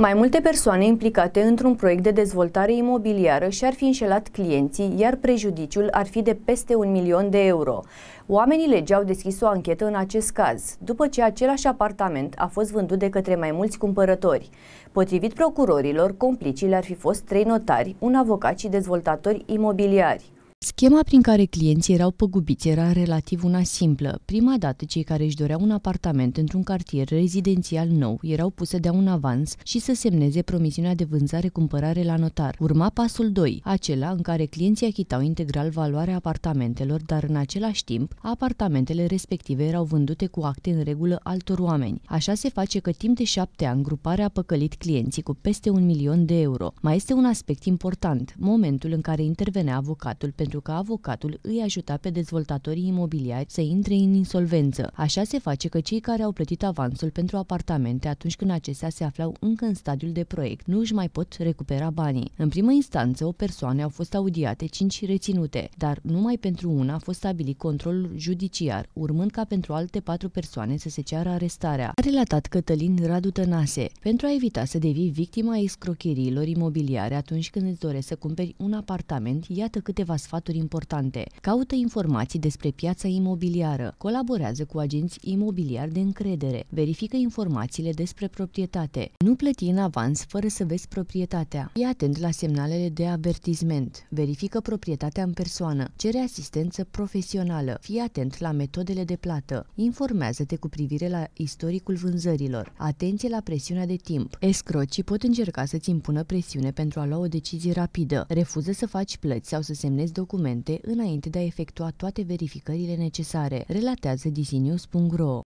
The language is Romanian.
Mai multe persoane implicate într-un proiect de dezvoltare imobiliară și-ar fi înșelat clienții, iar prejudiciul ar fi de peste un milion de euro. Oamenii legii au deschis o anchetă în acest caz, după ce același apartament a fost vândut de către mai mulți cumpărători. Potrivit procurorilor, complicii ar fi fost trei notari, un avocat și dezvoltatori imobiliari. Schema prin care clienții erau păgubiți era relativ una simplă. Prima dată, cei care își doreau un apartament într-un cartier rezidențial nou erau puse de un avans și să semneze promisiunea de vânzare-cumpărare la notar. Urma pasul 2, acela în care clienții achitau integral valoarea apartamentelor, dar în același timp, apartamentele respective erau vândute cu acte în regulă altor oameni. Așa se face că timp de șapte ani, gruparea a păcălit clienții cu peste un milion de euro. Mai este un aspect important, momentul în care intervenea avocatul pentru pentru că avocatul îi ajuta pe dezvoltatorii imobiliari să intre în insolvență. Așa se face că cei care au plătit avansul pentru apartamente atunci când acestea se aflau încă în stadiul de proiect nu își mai pot recupera banii. În primă instanță, o persoană au fost audiate 5 reținute, dar numai pentru una a fost stabilit controlul judiciar, urmând ca pentru alte patru persoane să se ceară arestarea. A relatat Cătălin Radu Tănase. Pentru a evita să devii victima escrocherilor imobiliare atunci când îți dorești să cumperi un apartament, iată câteva sfaturi sfaturi importante. Caută informații despre piața imobiliară, colaborează cu agenți imobiliari de încredere, verifică informațiile despre proprietate, nu plăti în avans fără să vezi proprietatea, Fii atent la semnalele de avertisment, verifică proprietatea în persoană, cere asistență profesională, fii atent la metodele de plată, informează-te cu privire la istoricul vânzărilor, atenție la presiunea de timp. Escrocii pot încerca să-ți impună presiune pentru a lua o decizie rapidă, refuză să faci plăți sau să semnezi documente documente înainte de a efectua toate verificările necesare, relatează disinius.ro.